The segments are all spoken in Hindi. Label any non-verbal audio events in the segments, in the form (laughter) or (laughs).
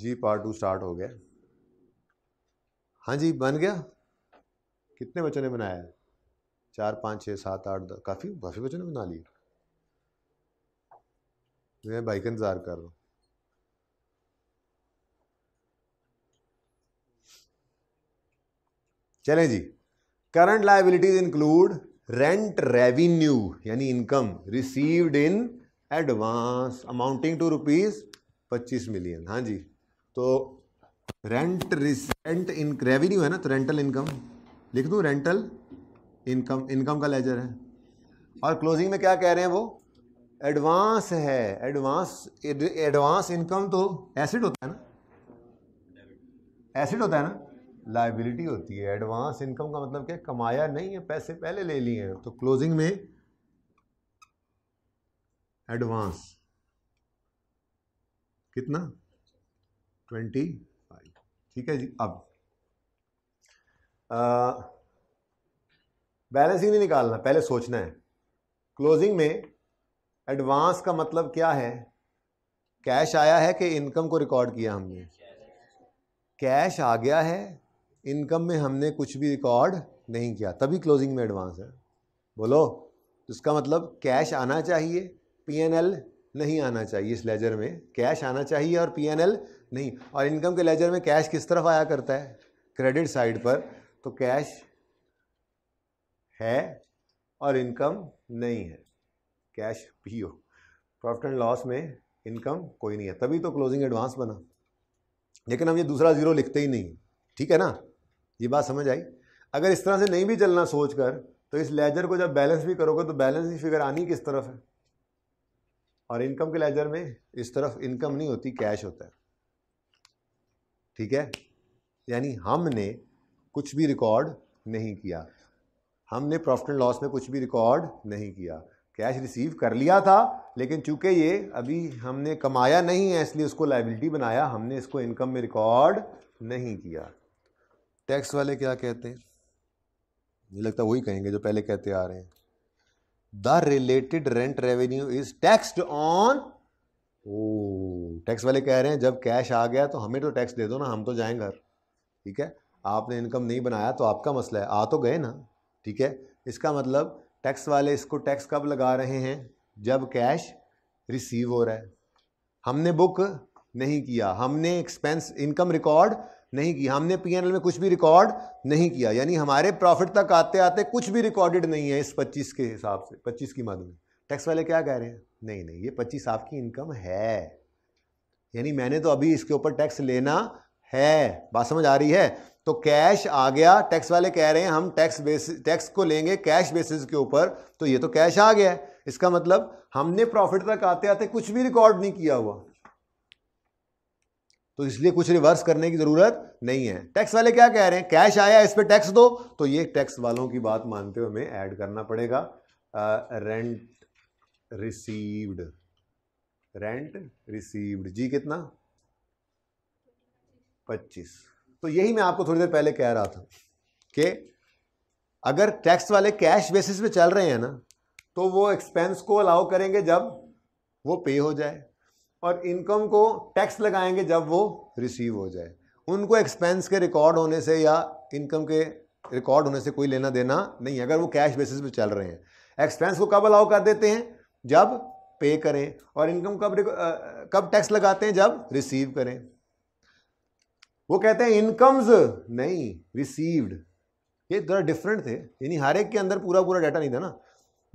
जी पार्ट टू स्टार्ट हो गया हाँ जी बन गया कितने बच्चों ने बनाया है चार पाँच छः सात आठ दस काफ़ी काफ़ी बच्चों ने बना लिए मैं भाई का इंतज़ार कर रहा हूँ चलें जी current liabilities include rent revenue यानी income received in advance amounting to rupees पच्चीस मिलियन हाँ जी तो रेंट रेंट इन रेवेन्यू है ना तो रेंटल इनकम लिख दूँ रेंटल इनकम इनकम का लेजर है और क्लोजिंग में क्या कह रहे हैं वो एडवांस है एडवांस एडवांस इनकम तो एसिड होता है ना एसिड होता है ना लाइबिलिटी होती है एडवांस इनकम का मतलब क्या कमाया नहीं है पैसे पहले ले लिए हैं तो क्लोजिंग में एडवांस कितना ट्वेंटी फाइव ठीक है जी अब बैलेंस ही नहीं निकालना पहले सोचना है क्लोजिंग में एडवांस का मतलब क्या है कैश आया है कि इनकम को रिकॉर्ड किया हमने कैश आ गया है इनकम में हमने कुछ भी रिकॉर्ड नहीं किया तभी क्लोजिंग में एडवांस है बोलो तो इसका मतलब कैश आना चाहिए पीएनएल नहीं आना चाहिए इस लेजर में कैश आना चाहिए और पीएनएल नहीं और इनकम के लेजर में कैश किस तरफ आया करता है क्रेडिट साइड पर तो कैश है और इनकम नहीं है कैश पीओ प्रॉफिट एंड लॉस में इनकम कोई नहीं है तभी तो क्लोजिंग एडवांस बना लेकिन हम ये दूसरा ज़ीरो लिखते ही नहीं ठीक है ना ये बात समझ आई अगर इस तरह से नहीं भी चलना सोच कर तो इस लेजर को जब बैलेंस भी करोगे तो बैलेंस की फिगर आनी किस तरफ है और इनकम के लेजर में इस तरफ इनकम नहीं होती कैश होता है ठीक है यानी हमने कुछ भी रिकॉर्ड नहीं किया हमने प्रॉफिट एंड लॉस में कुछ भी रिकॉर्ड नहीं किया कैश रिसीव कर लिया था लेकिन चूंकि ये अभी हमने कमाया नहीं है इसलिए उसको लाइबिलिटी बनाया हमने इसको इनकम में रिकॉर्ड नहीं किया टैक्स वाले क्या कहते हैं मुझे लगता है वही कहेंगे जो पहले कहते आ रहे हैं the related rent revenue is taxed on ओ टैक्स वाले कह रहे हैं जब कैश आ गया तो हमें तो टैक्स दे दो ना हम तो जाएं घर ठीक है आपने इनकम नहीं बनाया तो आपका मसला है आ तो गए ना ठीक है इसका मतलब टैक्स वाले इसको टैक्स कब लगा रहे हैं जब कैश रिसीव हो रहा है हमने बुक नहीं किया हमने एक्सपेंस इनकम रिकॉर्ड नहीं की हमने पी में कुछ भी रिकॉर्ड नहीं किया यानी हमारे प्रॉफिट तक आते आते कुछ भी रिकॉर्डेड नहीं है इस 25 के हिसाब से 25 की मद में टैक्स वाले क्या कह रहे हैं नहीं नहीं ये 25 आपकी इनकम है यानी मैंने तो अभी इसके ऊपर टैक्स लेना है बात समझ आ रही है तो कैश आ गया टैक्स वाले कह रहे हैं हम टैक्स बेस टैक्स को लेंगे कैश बेसिस के ऊपर तो ये तो कैश आ गया इसका मतलब हमने प्रॉफिट तक आते आते कुछ भी रिकॉर्ड नहीं किया हुआ तो इसलिए कुछ रिवर्स करने की ज़रूरत नहीं है टैक्स वाले क्या कह रहे हैं कैश आया इस पर टैक्स दो तो ये टैक्स वालों की बात मानते हुए हमें ऐड करना पड़ेगा रेंट रिसीव्ड रेंट रिसीव्ड जी कितना पच्चीस तो यही मैं आपको थोड़ी देर पहले कह रहा था कि अगर टैक्स वाले कैश बेसिस पे चल रहे हैं ना तो वो एक्सपेंस को अलाउ करेंगे जब वो पे हो जाए और इनकम को टैक्स लगाएंगे जब वो रिसीव हो जाए उनको एक्सपेंस के रिकॉर्ड होने से या इनकम के रिकॉर्ड होने से कोई लेना देना नहीं अगर वो कैश बेसिस पे चल रहे हैं एक्सपेंस को कब अलाउ कर देते हैं जब पे करें और इनकम कब आ, कब टैक्स लगाते हैं जब रिसीव करें वो कहते हैं इनकम्स नहीं रिसीव्ड ये थोड़ा डिफरेंट थे यानी हर एक के अंदर पूरा पूरा डाटा नहीं था ना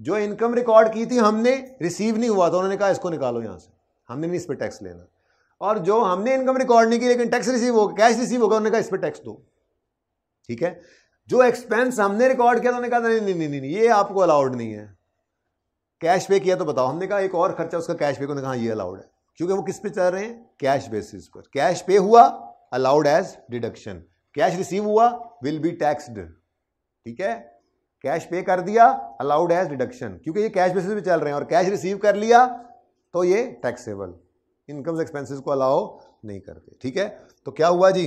जो इनकम रिकॉर्ड की थी हमने रिसीव नहीं हुआ था उन्होंने कहा इसको निकालो यहाँ से हमने नहीं इस पर टैक्स लेना और जो हमने इनकम रिकॉर्ड नहीं की लेकिन टैक्स रिसीव हो कैश रिसीव होगा उन्होंने कहा इस पर टैक्स दो ठीक है जो एक्सपेंस हमने रिकॉर्ड किया तो उन्होंने कहा नहीं नहीं नहीं नहीं ये आपको अलाउड नहीं है कैश पे किया तो बताओ हमने कहा एक और खर्चा उसका कैश पे को कहा हाँ, ये अलाउड है क्योंकि वो किस पे चल रहे हैं कैश बेसिस पर कैश पे हुआ allowed as deduction cash receive हुआ विल बी टैक्सड ठीक है कैश पे कर दिया अलाउड एज डिडक्शन क्योंकि ये कैश बेसिस पे चल रहे हैं और कैश रिसीव कर लिया तो ये टैक्सेबल इनकम्स एक्सपेंसेस को अलाउ नहीं करते ठीक है तो क्या हुआ जी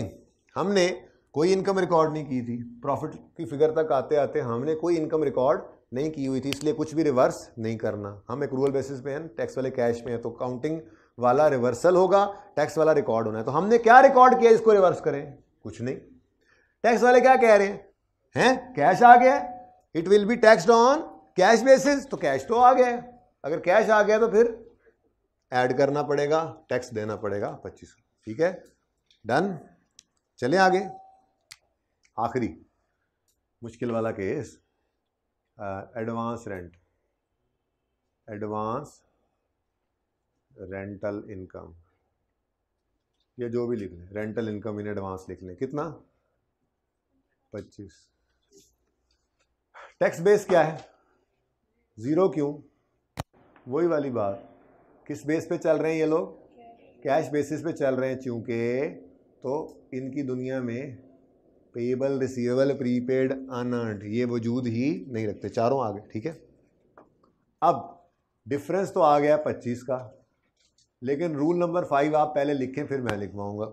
हमने कोई इनकम रिकॉर्ड नहीं की थी प्रॉफिट की फिगर तक आते आते हमने कोई इनकम रिकॉर्ड नहीं की हुई थी इसलिए कुछ भी रिवर्स नहीं करना हम एक रूरल बेसिस पे हैं टैक्स वाले कैश में है तो काउंटिंग वाला रिवर्सल होगा टैक्स वाला रिकॉर्ड होना है तो हमने क्या रिकॉर्ड किया इसको रिवर्स करें कुछ नहीं टैक्स वाले क्या कह रहे हैं हैं कैश आ गया it will be taxed on cash basis तो कैश तो आ गया अगर कैश आ गया तो फिर ऐड करना पड़ेगा टैक्स देना पड़ेगा पच्चीस ठीक है डन चले आगे आखिरी मुश्किल वाला case advance rent advance rental income या जो भी लिख लें रेंटल इनकम इन एडवांस लिख लें कितना पच्चीस टैक्स बेस क्या है ज़ीरो क्यों वही वाली बात किस बेस पे चल रहे हैं ये लोग कैश बेसिस पे चल रहे हैं चूँकि तो इनकी दुनिया में पेबल रिसीवेबल प्रीपेड अन ये वजूद ही नहीं रखते चारों आ गए ठीक है अब डिफरेंस तो आ गया पच्चीस का लेकिन रूल नंबर फाइव आप पहले लिखें फिर मैं लिखवाऊंगा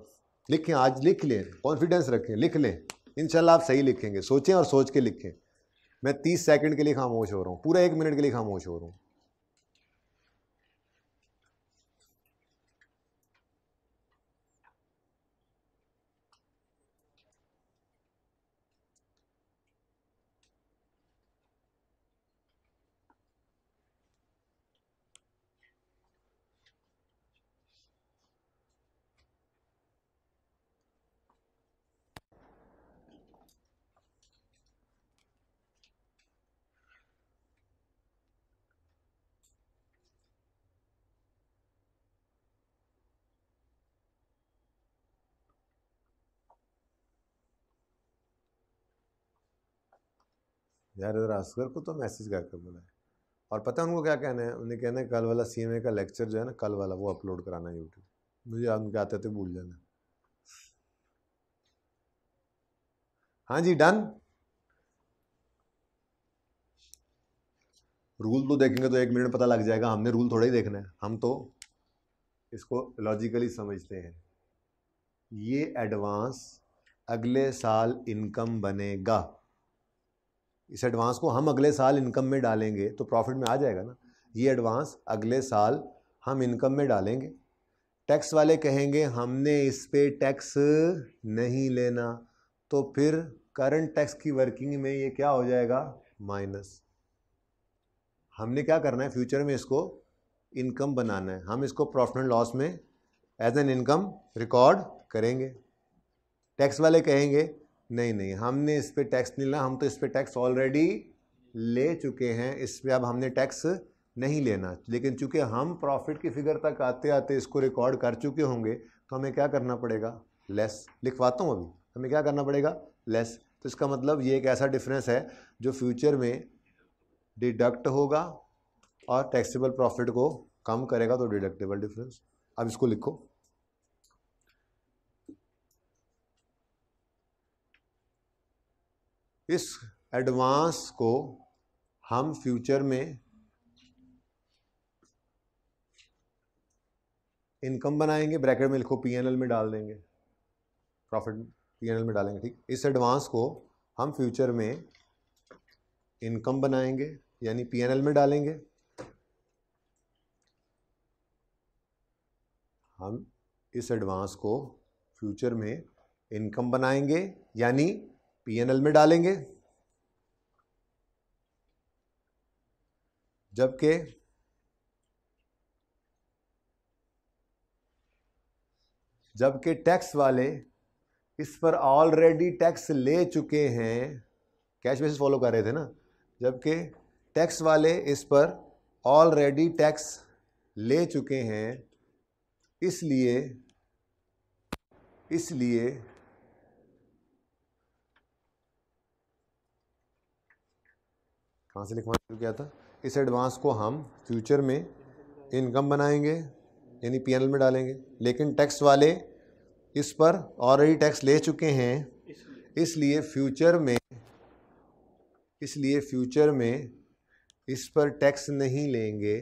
लिखें आज लिख लें कॉन्फिडेंस रखें लिख लें इनशाला आप सही लिखेंगे सोचें और सोच के लिखें मैं तीस सेकंड के लिए खामोश हो रहा हूँ पूरा एक मिनट के लिए खामोश हो रहा हूँ यार असगर को तो मैसेज करके बोला है और पता है उनको क्या कहना है उन्हें कहना है कल वाला सी का लेक्चर जो है ना कल वाला वो अपलोड कराना है यूट्यूब मुझे याद उनके आते थे भूल जाना हाँ जी डन रूल तो देखेंगे तो एक मिनट में पता लग जाएगा हमने रूल थोड़ा ही देखना है हम तो इसको लॉजिकली समझते हैं ये एडवांस अगले साल इनकम बनेगा इस एडवांस को हम अगले साल इनकम में डालेंगे तो प्रॉफिट में आ जाएगा ना ये एडवांस अगले साल हम इनकम में डालेंगे टैक्स वाले कहेंगे हमने इस पर टैक्स नहीं लेना तो फिर करंट टैक्स की वर्किंग में ये क्या हो जाएगा माइनस हमने क्या करना है फ्यूचर में इसको इनकम बनाना है हम इसको प्रॉफिट एंड लॉस में एज एन इनकम रिकॉर्ड करेंगे टैक्स वाले कहेंगे नहीं नहीं हमने इस पर टैक्स नहीं लेना हम तो इस पर टैक्स ऑलरेडी ले चुके हैं इस पर अब हमने टैक्स नहीं लेना लेकिन चूंकि हम प्रॉफिट की फिगर तक आते आते इसको रिकॉर्ड कर चुके होंगे तो हमें क्या करना पड़ेगा लेस लिखवाता हूँ अभी हमें क्या करना पड़ेगा लेस तो इसका मतलब ये एक ऐसा डिफरेंस है जो फ्यूचर में डिडक्ट होगा और टैक्सेबल प्रॉफिट को कम करेगा तो डिडक्टेबल डिफरेंस अब इसको लिखो इस एडवांस को हम फ्यूचर में इनकम बनाएंगे ब्रैकेट में लिखो पीएनएल में डाल देंगे प्रॉफिट पीएनएल में डालेंगे ठीक इस एडवांस को हम फ्यूचर में इनकम बनाएंगे यानी पीएनएल में डालेंगे हम इस एडवांस को फ्यूचर में इनकम बनाएंगे यानी पीएनएल में डालेंगे जबकि जबकि टैक्स वाले इस पर ऑलरेडी टैक्स ले चुके हैं कैश बेसिस फॉलो कर रहे थे ना जबकि टैक्स वाले इस पर ऑलरेडी टैक्स ले चुके हैं इसलिए इसलिए कहाँ से लिखवाना शुरू किया था इस एडवांस को हम फ्यूचर में इनकम बनाएंगे यानी पी में डालेंगे लेकिन टैक्स वाले इस पर ऑलरेडी टैक्स ले चुके हैं इसलिए फ्यूचर में इसलिए फ्यूचर में इस पर टैक्स नहीं लेंगे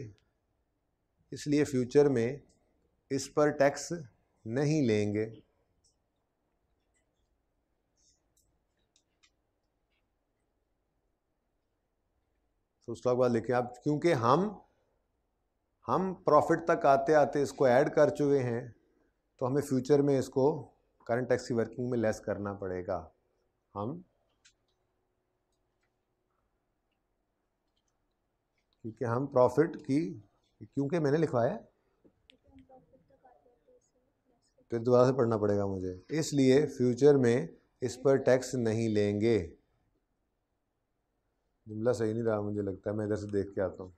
इसलिए फ्यूचर में इस पर टैक्स नहीं लेंगे तो उसके बाद लिखें आप क्योंकि हम हम प्रॉफिट तक आते आते इसको ऐड कर चुके हैं तो हमें फ्यूचर में इसको करंट टैक्स की वर्किंग में लेस करना पड़ेगा हम क्योंकि हम प्रॉफिट की क्योंकि मैंने लिखवाया फिर दोबारा से पढ़ना पड़ेगा मुझे इसलिए फ्यूचर में इस पर टैक्स नहीं लेंगे जुमला सही नहीं रहा मुझे लगता है मैं इधर से देख के आता हूँ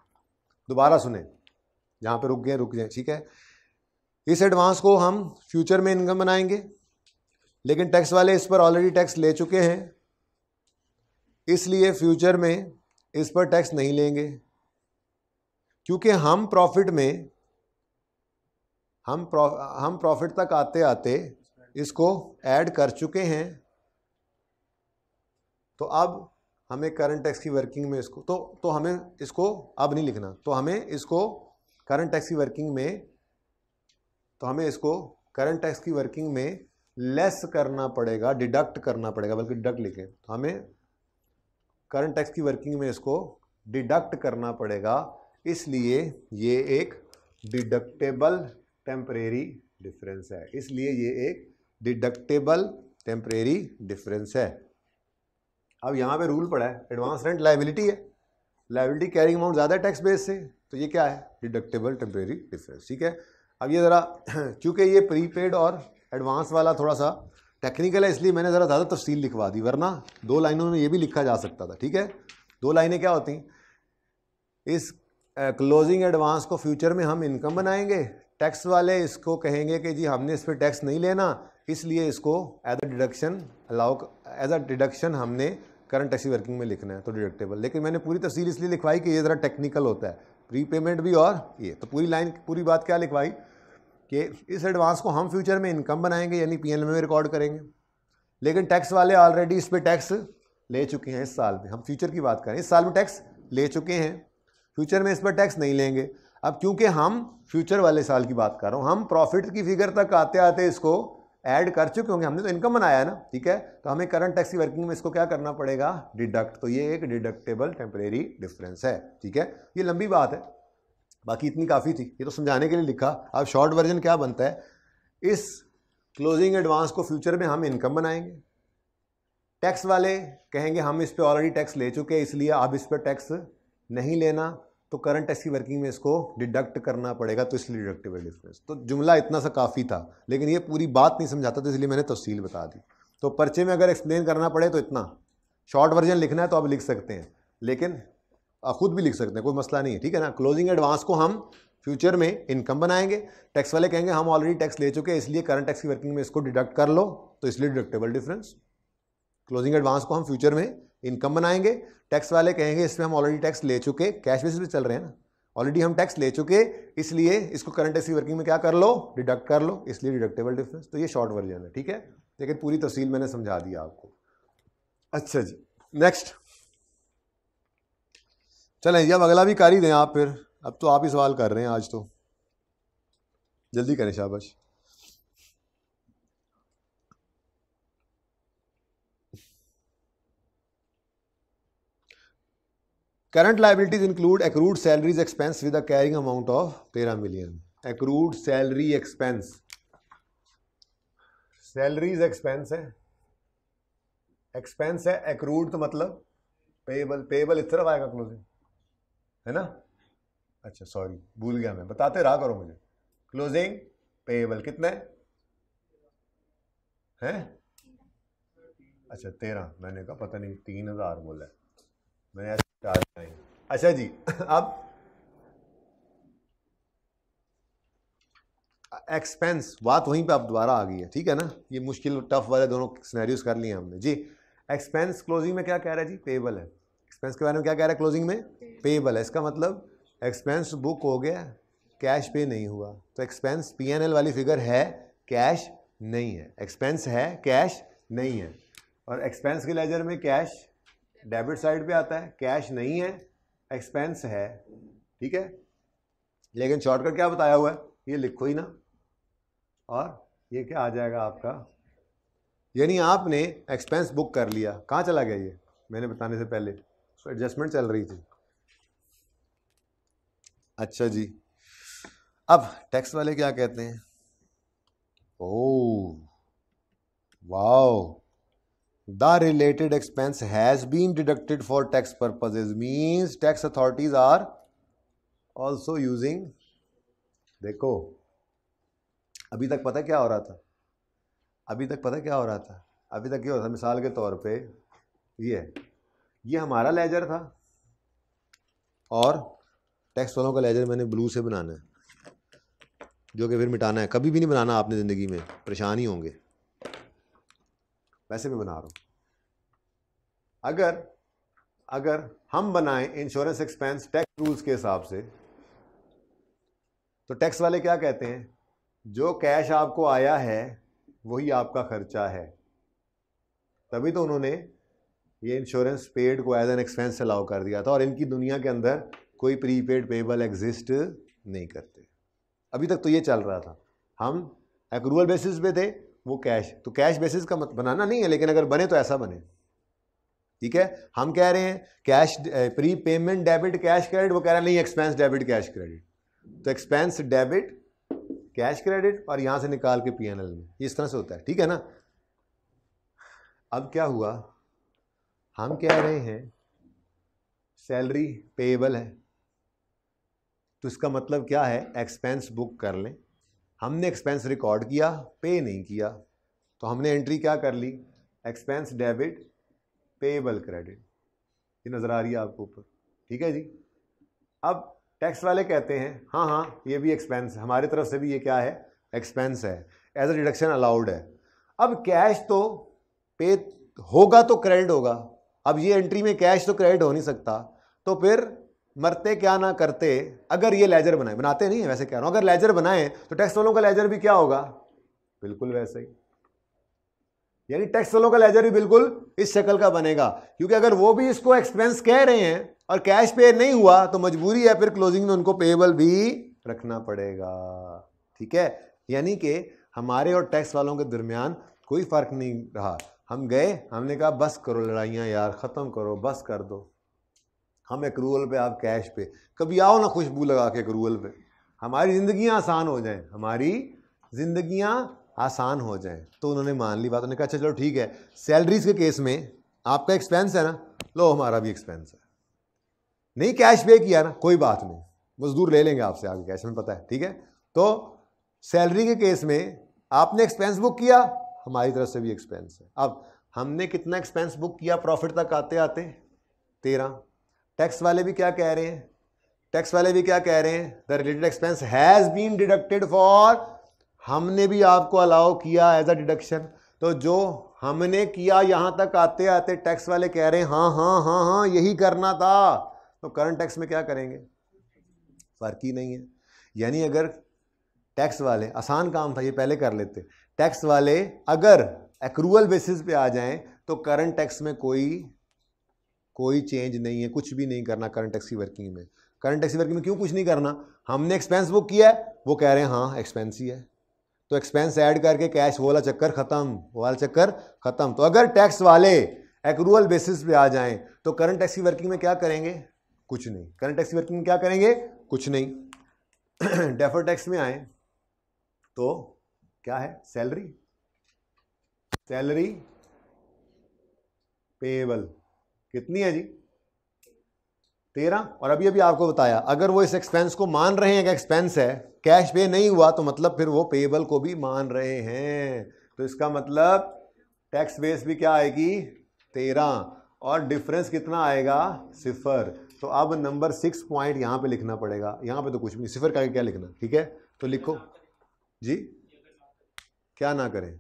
दोबारा सुने यहाँ पे रुक गए रुक जाए ठीक है इस एडवांस को हम फ्यूचर में इनकम बनाएंगे लेकिन टैक्स वाले इस पर ऑलरेडी टैक्स ले चुके हैं इसलिए फ्यूचर में इस पर टैक्स नहीं लेंगे क्योंकि हम प्रॉफिट में हम प्रौ, हम प्रॉफिट तक आते आते इसको ऐड कर चुके हैं तो अब हमें करंट टैक्स की वर्किंग में इसको तो तो हमें इसको अब नहीं लिखना तो हमें इसको करंट टैक्स की वर्किंग में तो हमें इसको करंट टैक्स की वर्किंग में लेस करना पड़ेगा डिडक्ट करना पड़ेगा बल्कि डिडक्ट लिखें तो हमें करंट टैक्स की वर्किंग में इसको डिडक्ट करना पड़ेगा इसलिए ये एक डिडक्टेबल टेम्परेरी डिफरेंस है इसलिए ये एक डिडक्टेबल टेम्परेरी डिफरेंस है अब यहाँ पे रूल पड़ा है एडवांस रेंट लाइबिलिटी है लाइबिलिटी कैरिंग अमाउंट ज़्यादा है टैक्स बेस से तो ये क्या है डिडक्टेबल टेम्प्रेरी डिफरेंस ठीक है अब ये ज़रा (clears throat) चूँकि ये प्रीपेड और एडवांस वाला थोड़ा सा टेक्निकल है इसलिए मैंने ज़रा ज़्यादा तफसील लिखवा दी वरना दो लाइनों में ये भी लिखा जा सकता था ठीक है दो लाइनें क्या होती इस क्लोजिंग एडवांस को फ्यूचर में हम इनकम बनाएंगे टैक्स वाले इसको कहेंगे कि जी हमने इस पर टैक्स नहीं लेना इसलिए इसको as a deduction allow as a deduction हमने करंट ऐसी वर्किंग में लिखना है तो डिडक्टेबल लेकिन मैंने पूरी तस्वीर इसलिए लिखवाई कि ये ज़रा टेक्निकल होता है प्री पेमेंट भी और ये तो पूरी लाइन पूरी बात क्या लिखवाई कि इस एडवांस को हम फ्यूचर में इनकम बनाएंगे यानी पी में रिकॉर्ड करेंगे लेकिन टैक्स वाले ऑलरेडी इस पर टैक्स ले चुके हैं इस साल में हम फ्यूचर की बात करें इस साल में टैक्स ले चुके हैं फ्यूचर में इस पर टैक्स नहीं लेंगे अब क्योंकि हम फ्यूचर वाले साल की बात कर रहा हूँ हम प्रॉफिट की फिगर तक आते आते इसको ऐड कर चुके होंगे हमने तो इनकम बनाया है ना ठीक है तो हमें करंट टैक्स की वर्किंग में इसको क्या करना पड़ेगा डिडक्ट तो ये एक डिडक्टेबल टेम्परेरी डिफरेंस है ठीक है ये लंबी बात है बाकी इतनी काफ़ी थी ये तो समझाने के लिए लिखा अब शॉर्ट वर्जन क्या बनता है इस क्लोजिंग एडवांस को फ्यूचर में हम इनकम बनाएंगे टैक्स वाले कहेंगे हम इस पर ऑलरेडी टैक्स ले चुके हैं इसलिए अब इस पर टैक्स नहीं लेना तो करंट ऐसी वर्किंग में इसको डिडक्ट करना पड़ेगा तो इसलिए डिडक्टिबल डिफरेंस तो जुमला इतना सा काफ़ी था लेकिन ये पूरी बात नहीं समझाता तो इसलिए मैंने तफसील बता दी तो पर्चे में अगर एक्सप्लेन करना पड़े तो इतना शॉर्ट वर्जन लिखना है तो आप लिख सकते हैं लेकिन आप खुद भी लिख सकते हैं कोई मसला नहीं है ठीक है ना क्लोजिंग एडवांस को हम फ्यूचर में इनकम बनाएंगे टैक्स वाले कहेंगे हम ऑलरेडी टैक्स ले चुके हैं इसलिए करंट टैक्स की वर्किंग में इसको डिडक्ट कर लो तो इसलिए डिडक्टेबल डिफरेंस क्लोजिंग एडवांस को हम फ्यूचर में इनकम बनाएंगे टैक्स वाले कहेंगे इसमें हम ऑलरेडी टैक्स ले चुके कैश बेसिस पे चल रहे हैं ना ऑलरेडी हम टैक्स ले चुके इसलिए इसको करंट एसी वर्किंग में क्या कर लो डिडक्ट कर लो इसलिए डिडक्टेबल डिफरेंस तो ये शॉर्ट वर्जन है ठीक है लेकिन पूरी तफसील मैंने समझा दिया आपको अच्छा जी नेक्स्ट चलें जी अब अगला भी कर ही दें आप फिर अब तो आप ही सवाल कर रहे हैं आज तो जल्दी करें शाबाश current liabilities include accrued salaries expense with carrying amount of तेरह million accrued salary expense salaries expense है एक्सपेंस है एक्रूड तो मतलब पेबल पेबल इस तरफ आएगा क्लोजिंग है ना अच्छा सॉरी भूल गया मैं बताते रहा करो मुझे क्लोजिंग पेबल कितने है? हैं अच्छा तेरह मैंने कहा पता नहीं तीन हजार बोला है मैंने अच्छा जी (laughs) अब एक्सपेंस बात वहीं पे आप दोबारा आ गई है ठीक है ना ये मुश्किल टफ वाले दोनों सिनेरियोस कर लिए हमने जी एक्सपेंस क्लोजिंग में क्या कह रहा है जी पेबल है एक्सपेंस के बारे में क्या कह रहा है क्लोजिंग में पेबल है इसका मतलब एक्सपेंस बुक हो गया कैश पे नहीं हुआ तो एक्सपेंस पी एन एल वाली फिगर है कैश नहीं है एक्सपेंस है कैश नहीं है और एक्सपेंस के लेजर में कैश डेबिट साइड पे आता है कैश नहीं है एक्सपेंस है ठीक है लेकिन शॉर्टकट क्या बताया हुआ है ये लिखो ही ना और ये क्या आ जाएगा आपका यानी आपने एक्सपेंस बुक कर लिया कहाँ चला गया ये मैंने बताने से पहले एडजस्टमेंट चल रही थी अच्छा जी अब टैक्स वाले क्या कहते हैं oh wow the related expense has deducted for tax purpose purposes means tax authorities are also using देखो अभी तक पता क्या हो रहा था अभी तक पता क्या हो रहा था अभी तक ये हो रहा था मिसाल के तौर पे ये ये हमारा लेजर था और टैक्स वालों का लेजर मैंने ब्लू से बनाना है जो कि फिर मिटाना है कभी भी नहीं बनाना आपने ज़िंदगी में परेशान ही होंगे वैसे मैं बना रहा हूँ अगर अगर हम बनाएं इंश्योरेंस एक्सपेंस टैक्स रूल्स के हिसाब से तो टैक्स वाले क्या कहते हैं जो कैश आपको आया है वही आपका खर्चा है तभी तो उन्होंने ये इंश्योरेंस पेड को एज एन एक्सपेंस अलाउ कर दिया था और इनकी दुनिया के अंदर कोई प्रीपेड पेबल एग्जिस्ट नहीं करते अभी तक तो ये चल रहा था हम एक्रूअल बेसिस पे थे वो कैश तो कैश बेसिस का मत बनाना नहीं है लेकिन अगर बने तो ऐसा बने ठीक है हम कह रहे हैं cash prepayment debit cash credit वो कह रहा नहीं एक्सपेंस डेबिट कैश क्रेडिट तो एक्सपेंस डेबिट कैश क्रेडिट और यहाँ से निकाल के पी में इस तरह से होता है ठीक है ना अब क्या हुआ हम कह रहे हैं सैलरी पेएबल है तो इसका मतलब क्या है एक्सपेंस बुक कर लें हमने एक्सपेंस रिकॉर्ड किया पे नहीं किया तो हमने एंट्री क्या कर ली एक्सपेंस डेबिट पेबल क्रेडिट ये नज़र आ रही है आपको ऊपर ठीक है जी अब टैक्स वाले कहते हैं हाँ हाँ ये भी एक्सपेंस हमारी तरफ से भी ये क्या है एक्सपेंस है एज अ डिडक्शन अलाउड है अब कैश तो पे होगा तो क्रेडिट होगा अब ये एंट्री में कैश तो क्रेडिट हो नहीं सकता तो फिर मरते क्या ना करते अगर ये लेजर बनाए बनाते नहीं है वैसे कह रहा हूँ अगर लेजर बनाए तो टैक्स वालों का लेजर भी क्या होगा बिल्कुल वैसे ही यानी टैक्स वालों का लेजर भी बिल्कुल इस शक्ल का बनेगा क्योंकि अगर वो भी इसको एक्सपेंस कह रहे हैं और कैश पे नहीं हुआ तो मजबूरी है फिर क्लोजिंग में उनको पेएबल भी रखना पड़ेगा ठीक है यानी कि हमारे और टैक्स वालों के दरमियान कोई फर्क नहीं रहा हम गए हमने कहा बस करो लड़ाइयाँ यार ख़त्म करो बस कर दो हम रूअल पे आप कैश पे कभी आओ ना खुशबू लगा के रूअल पे हमारी जिंदगियां आसान हो जाएं हमारी ज़िंदगियाँ आसान हो जाएं तो उन्होंने मान ली बात उन्होंने कहा अच्छा चलो ठीक है सैलरीज के केस में आपका एक्सपेंस है ना लो हमारा भी एक्सपेंस है नहीं कैश पे किया ना कोई बात नहीं मजदूर ले लेंगे आपसे आगे कैश में पता है ठीक है तो सैलरी के केस में आपने एक्सपेंस बुक किया हमारी तरफ से भी एक्सपेंस है अब हमने कितना एक्सपेंस बुक किया प्रॉफिट तक आते आते तेरह टैक्स वाले भी क्या कह रहे हैं टैक्स वाले भी क्या कह रहे हैं the related expense has been deducted for हमने भी आपको अलाउ किया एज अ डिडक्शन तो जो हमने किया यहां तक आते आते टैक्स वाले कह रहे हैं हाँ हाँ हाँ हाँ यही करना था तो करंट टैक्स में क्या करेंगे फ़र्क ही नहीं है यानी अगर टैक्स वाले आसान काम था ये पहले कर लेते टैक्स वाले अगर एक्रूअल बेसिस पे आ जाएं तो करंट टैक्स में कोई कोई चेंज नहीं है कुछ भी नहीं करना करंट टैक्सी वर्किंग में करंट टैक्सी वर्किंग में क्यों कुछ नहीं करना हमने एक्सपेंस बुक किया है वो कह रहे हैं हाँ एक्सपेंस ही है तो एक्सपेंस ऐड करके कैश वो वाला चक्कर खत्म वो वाला चक्कर खत्म तो अगर टैक्स वाले एक्रूअल बेसिस पे आ जाएं तो करंट टैक्सी वर्किंग में क्या करेंगे कुछ नहीं करंट टैक्सी वर्किंग में क्या करेंगे कुछ नहीं डेफर (clears throat) टैक्स में आए तो क्या है सैलरी सैलरी पेबल कितनी है जी तेरह और अभी अभी आपको बताया अगर वो इस एक्सपेंस को मान रहे हैं कि एक्सपेंस है कैश पे नहीं हुआ तो मतलब फिर वो पेबल को भी मान रहे हैं तो इसका मतलब टैक्स बेस भी क्या आएगी तेरह और डिफरेंस कितना आएगा सिफर तो अब नंबर सिक्स पॉइंट यहाँ पे लिखना पड़ेगा यहाँ पे तो कुछ भी नहीं सिफर का क्या लिखना ठीक है तो लिखो जी क्या ना करें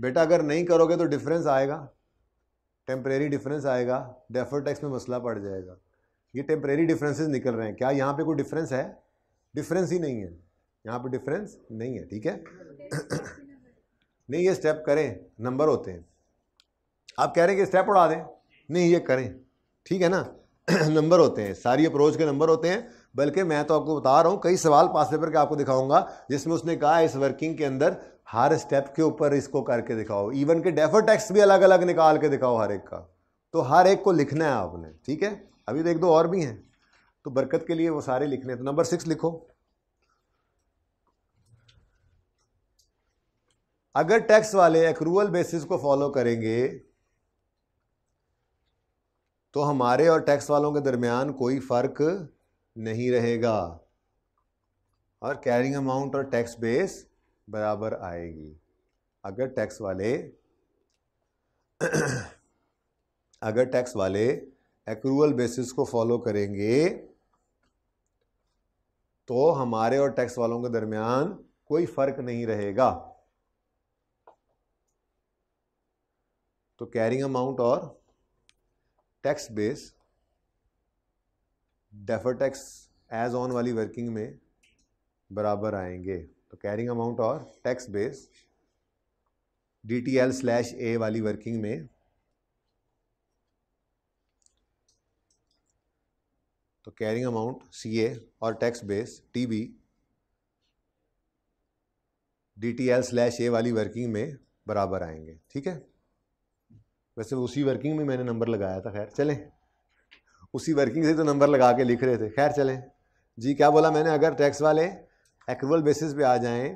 बेटा अगर नहीं करोगे तो डिफरेंस आएगा टेम्प्रेरी डिफरेंस आएगा डेफर टैक्स में मसला पड़ जाएगा ये टेम्प्रेरी डिफरेंसेस निकल रहे हैं क्या यहाँ पे कोई डिफरेंस है डिफरेंस ही नहीं है यहाँ पे डिफरेंस नहीं है ठीक है नहीं ये स्टेप करें नंबर होते हैं आप कह रहे हैं कि स्टेप उड़ा दें नहीं ये करें ठीक है ना नंबर (clears throat) होते हैं सारी अप्रोच के नंबर होते हैं बल्कि मैं तो आपको बता रहा हूँ कई सवाल पास पेपर के आपको दिखाऊंगा जिसमें उसने कहा इस वर्किंग के अंदर हर स्टेप के ऊपर इसको करके दिखाओ इवन के डेफर टैक्स भी अलग अलग निकाल के दिखाओ हर एक का तो हर एक को लिखना है आपने ठीक है अभी तो एक दो और भी हैं तो बरकत के लिए वो सारे लिखने तो नंबर सिक्स लिखो अगर टैक्स वाले एक्रूअल बेसिस को फॉलो करेंगे तो हमारे और टैक्स वालों के दरमियान कोई फ़र्क नहीं रहेगा और कैरिंग अमाउंट और टैक्स बेस बराबर आएगी अगर टैक्स वाले अगर टैक्स वाले एक्रूअल बेसिस को फॉलो करेंगे तो हमारे और टैक्स वालों के दरमियान कोई फर्क नहीं रहेगा तो कैरिंग अमाउंट और tax base defer tax as on वाली वर्किंग में बराबर आएंगे तो कैरिंग अमाउंट और tax base D T L slash A वाली वर्किंग में तो कैरिंग अमाउंट सी ए और tax base T B D T L slash A वाली वर्किंग में बराबर आएंगे ठीक है वैसे उसी वर्किंग में मैंने नंबर लगाया था खैर चलें उसी वर्किंग से तो नंबर लगा के लिख रहे थे खैर चलें जी क्या बोला मैंने अगर टैक्स वाले एक्रूवल बेसिस पे आ जाएं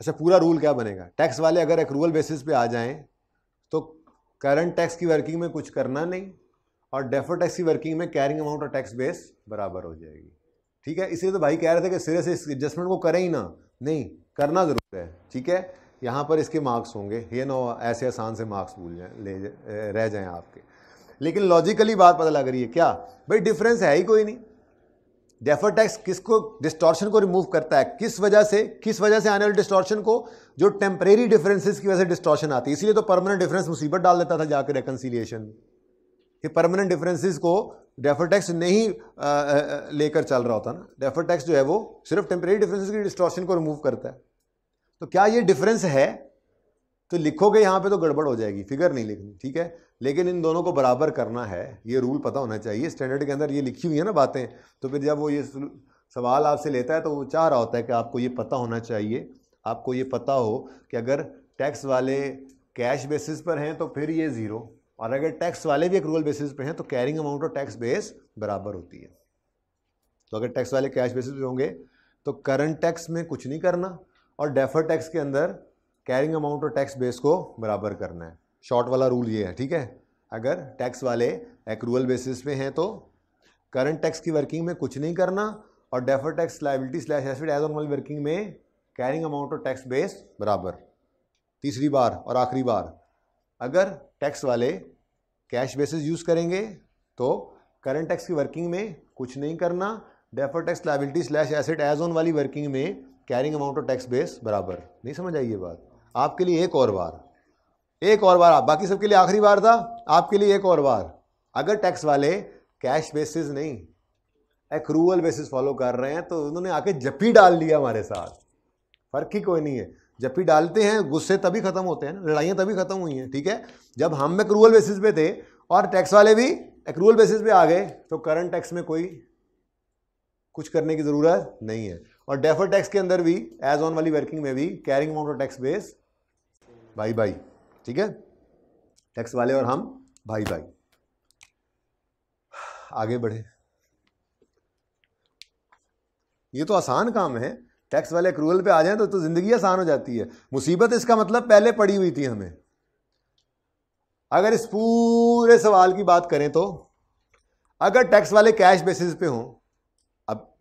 अच्छा पूरा रूल क्या बनेगा टैक्स वाले अगर एक्रूवल बेसिस पे आ जाएं तो करंट टैक्स की वर्किंग में कुछ करना नहीं और डेफर टैक्स की वर्किंग में कैरिंग अमाउंट और टैक्स बेस बराबर हो जाएगी ठीक है इसलिए तो भाई कह रहे थे कि सिरे से इस एडजस्टमेंट को करें ही ना नहीं करना ज़रूर है ठीक है यहाँ पर इसके मार्क्स होंगे ये ना ऐसे आसान से मार्क्स भूल जाए ले जा, रह जाएँ आपके लेकिन लॉजिकली बात पता लग रही है क्या भाई डिफरेंस है ही कोई नहीं डेफर टैक्स किसको डिस्टॉर्शन को रिमूव करता है किस वजह से किस वजह से आने वाले डिस्टॉर्शन को जो टेम्परेरी डिफरेंसेस की वजह से डिस्टॉर्शन आती है इसीलिए तो परमानेंट डिफरेंस मुसीबत डाल देता था जाकर रिकन्सिलियेशन कि परमानेंट डिफरेंसेस को डेफर टैक्स नहीं लेकर चल रहा होता ना डेफर टैक्स जो है वो सिर्फ टेम्परेरी डिफरेंसेज की डिस्टॉर्शन को रिमूव करता है तो क्या ये डिफरेंस है तो लिखोगे यहाँ पर तो गड़बड़ हो जाएगी फिगर नहीं लिखनी ठीक है लेकिन इन दोनों को बराबर करना है ये रूल पता होना चाहिए स्टैंडर्ड के अंदर ये लिखी हुई है ना बातें तो फिर जब वो ये सवाल आपसे लेता है तो वो चाह रहा होता है कि आपको ये पता होना चाहिए आपको ये पता हो कि अगर टैक्स वाले कैश बेसिस पर हैं तो फिर ये ज़ीरो और अगर टैक्स वाले भी एक रूल बेसिस पर हैं तो कैरिंग अमाउंट और टैक्स बेस बराबर होती है तो अगर टैक्स वाले कैश बेसिस पर होंगे तो करंट टैक्स में कुछ नहीं करना और डेफर टैक्स के अंदर कैरिंग अमाउंट और टैक्स बेस को बराबर करना है शॉर्ट वाला रूल ये है ठीक है अगर टैक्स वाले एक्रूअल बेसिस पे हैं तो करंट टैक्स की वर्किंग में कुछ नहीं करना और defer tax liability slash asset as normal working में carrying amount of tax base बराबर तीसरी बार और आखिरी बार अगर टैक्स वाले कैश बेसिस यूज़ करेंगे तो करंट टैक्स की वर्किंग में कुछ नहीं करना defer tax liability slash asset as on वाली वर्किंग में carrying amount of tax base बराबर नहीं समझ आई ये बात आपके लिए एक और बार एक और बार आप बाकी सबके लिए आखिरी बार था आपके लिए एक और बार अगर टैक्स वाले कैश बेसिस नहीं रूअल बेसिस फॉलो कर रहे हैं तो उन्होंने आके जप्पी डाल लिया हमारे साथ फर्क ही कोई नहीं है भी डालते हैं गुस्से तभी खत्म होते हैं लड़ाइयाँ तभी खत्म हुई हैं ठीक है जब हम रूअल बेसिस पे थे और टैक्स वाले भी रूअल बेसिस पे आ गए तो करंट टैक्स में कोई कुछ करने की ज़रूरत नहीं है और डेफर टैक्स के अंदर भी एज ऑन वाली वर्किंग में भी carrying amount of tax base बाई बाई ठीक है टैक्स वाले और हम भाई भाई आगे बढ़े ये तो आसान काम है टैक्स वाले क्रूअल पे आ जाए तो, तो ज़िंदगी आसान हो जाती है मुसीबत इसका मतलब पहले पड़ी हुई थी हमें अगर इस पूरे सवाल की बात करें तो अगर टैक्स वाले कैश बेसिस पे हों अब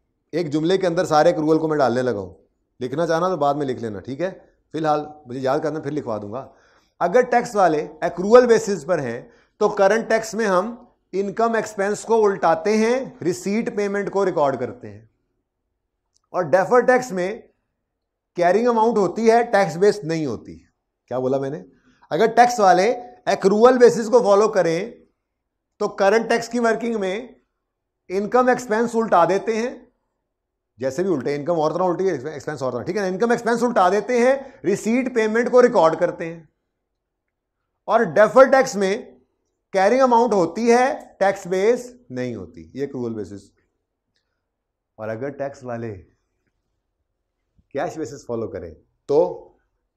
एक जुमले के अंदर सारे क्रूअल को मैं डालने लगा हूं लिखना चाहना तो बाद में लिख लेना ठीक है फिलहाल मुझे याद करना फिर लिखवा दूंगा अगर टैक्स वाले एक्रूअल बेसिस पर हैं तो करंट टैक्स में हम इनकम एक्सपेंस को उल्टाते हैं रिसीट पेमेंट को रिकॉर्ड करते हैं और डेफर टैक्स में कैरिंग अमाउंट होती है टैक्स बेस्ड नहीं होती क्या बोला मैंने अगर टैक्स वाले एक्रूअल बेसिस को फॉलो करें तो करंट टैक्स की वर्किंग में इनकम एक्सपेंस उल्टा देते हैं जैसे भी उल्टे इनकम और तरह उल्टी एक्सपेंस और तरह ठीक है इनकम एक्सपेंस उल्टा देते हैं रिसीट पेमेंट को रिकॉर्ड करते हैं और डेफर टैक्स में कैरिंग अमाउंट होती है टैक्स बेस नहीं होती ये रूल बेसिस और अगर टैक्स वाले कैश बेसिस फॉलो करें तो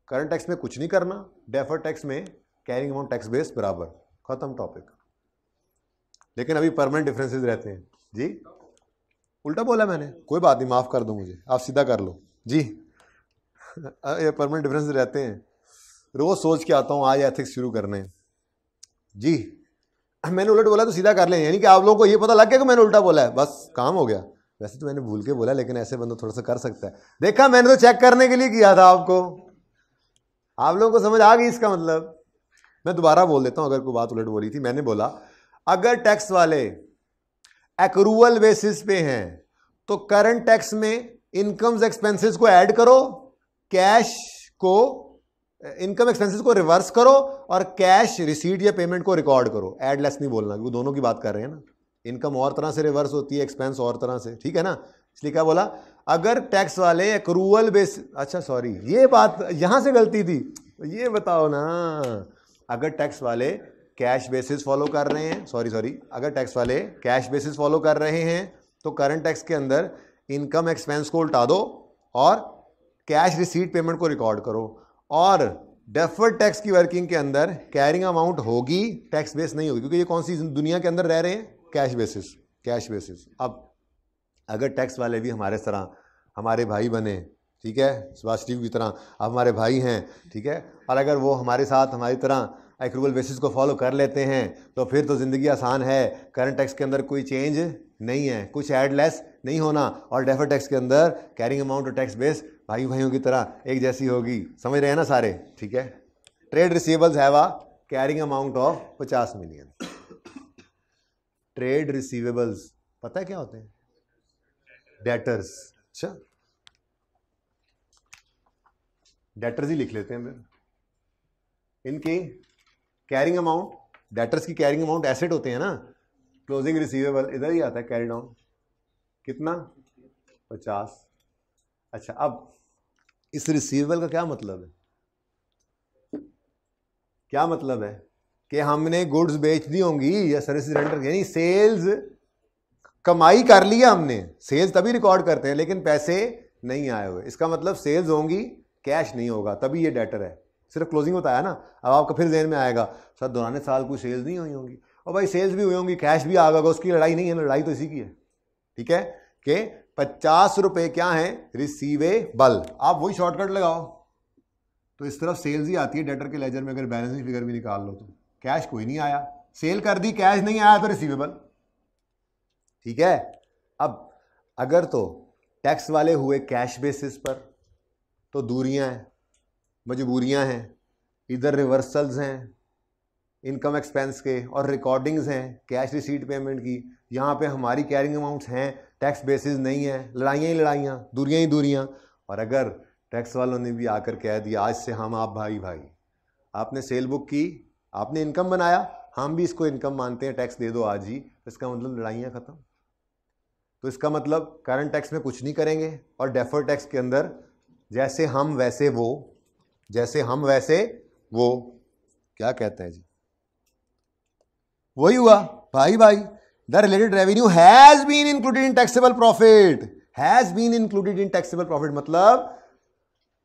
करंट टैक्स में कुछ नहीं करना डेफर टैक्स में कैरिंग अमाउंट टैक्स बेस बराबर खत्म टॉपिक लेकिन अभी परमानेंट डिफरेंसेस रहते हैं जी उल्टा बोला मैंने कोई बात नहीं माफ़ कर दो मुझे आप सीधा कर लो जी (laughs) ये परमानेंट डिफरेंसेस रहते हैं रोज़ सोच के आता हूँ आज एथिक्स शुरू करने जी मैंने उलट बोला तो सीधा कर लें यानी कि आप लोगों को ये पता लग गया कि मैंने उल्टा बोला है बस काम हो गया वैसे तो मैंने भूल के बोला लेकिन ऐसे बंदा थोड़ा सा कर सकता है देखा मैंने तो चेक करने के लिए किया था आपको आप लोगों को समझ आ गई इसका मतलब मैं दोबारा बोल देता हूँ अगर कोई बात उलट बोली थी मैंने बोला अगर टैक्स वाले एक्रूवल बेसिस पे हैं तो करंट टैक्स में इनकम्स एक्सपेंसेस को ऐड करो कैश को इनकम एक्सपेंसेस को रिवर्स करो और कैश रिसीट या पेमेंट को रिकॉर्ड करो एड लेस नहीं बोलना क्योंकि दोनों की बात कर रहे हैं ना इनकम और तरह से रिवर्स होती है एक्सपेंस और तरह से ठीक है ना इसलिए क्या बोला अगर टैक्स वाले अक्रूवल बेस अच्छा सॉरी ये बात यहाँ से गलती थी ये बताओ ना अगर टैक्स वाले कैश बेसिस फॉलो कर रहे हैं सॉरी सॉरी अगर टैक्स वाले कैश बेसिस फॉलो कर रहे हैं तो करंट टैक्स के अंदर इनकम एक्सपेंस को उल्टा दो और कैश रिसीट पेमेंट को रिकॉर्ड करो और डेफर्ड टैक्स की वर्किंग के अंदर कैरिंग अमाउंट होगी टैक्स बेस नहीं होगी क्योंकि ये कौन सी दुनिया के अंदर रह रहे हैं कैश बेसिस कैश बेसिस अब अगर टैक्स वाले भी हमारे तरह हमारे भाई बने ठीक है सुभाष जी की तरह अब हमारे भाई हैं ठीक है और अगर वो हमारे साथ हमारी तरह एक्रूवल बेसिस को फॉलो कर लेते हैं तो फिर तो ज़िंदगी आसान है करंट टैक्स के अंदर कोई चेंज नहीं है कुछ एड लेस नहीं होना और डेफर टैक्स के अंदर कैरिंग अमाउंट और टैक्स बेस भाई भाइयों की तरह एक जैसी होगी समझ रहे हैं ना सारे ठीक है trade receivables have a carrying amount of पचास मिलियन ट्रेड रिसीवेबल्स पता है क्या होते हैं डेटर्स अच्छा डेटर्स ही लिख लेते हैं फिर इनकी कैरिंग अमाउंट डेटर्स की कैरिंग अमाउंट एसेट होते हैं ना क्लोजिंग रिसीवेबल इधर ही आता है कैरी डाउन कितना पचास अच्छा अब इस रिसीवेबल का क्या मतलब है क्या मतलब है कि हमने गुड्स बेच दी होंगी या सर्विस रेंडर यानी सेल्स कमाई कर लिया हमने सेल्स तभी रिकॉर्ड करते हैं लेकिन पैसे नहीं आए हुए इसका मतलब सेल्स होंगी कैश नहीं होगा तभी ये डेटर है सिर्फ क्लोजिंग बताया ना अब आपका फिर जहन में आएगा सर दुराने साल कोई सेल्स नहीं हुई होंगी और भाई सेल्स भी हुई होंगी कैश भी आ गया उसकी लड़ाई नहीं है लड़ाई तो इसी की है ठीक है कि पचास रुपये क्या है रिसीवेबल आप वही शॉर्टकट लगाओ तो इस तरफ सेल्स ही आती है डेटर के लेजर में अगर बैलेंसिंग फिगर भी निकाल लो तो कैश कोई नहीं आया सेल कर दी कैश नहीं आया तो रिसीवेबल ठीक है अब अगर तो टैक्स वाले हुए कैश बेसिस पर तो दूरियां हैं मजबूरियां हैं इधर रिवर्सल्स हैं इनकम एक्सपेंस के और रिकॉर्डिंग्स हैं कैश रिसीट पेमेंट की यहाँ पे हमारी कैरिंग अमाउंट्स हैं टैक्स बेसिस नहीं है लड़ाइयाँ ही लड़ाइयाँ दूरियाँ ही दूरियाँ और अगर टैक्स वालों ने भी आकर कह दिया आज से हम आप भाई भाई आपने सेल बुक की आपने इनकम बनाया हम भी इसको इनकम मानते हैं टैक्स दे दो आज ही तो इसका मतलब लड़ाइयाँ ख़त्म तो इसका मतलब करंट टैक्स में कुछ नहीं करेंगे और डेफर टैक्स के अंदर जैसे हम वैसे वो जैसे हम वैसे वो क्या कहते हैं जी वही हुआ भाई भाई the related revenue has been included in taxable profit has been included in taxable profit मतलब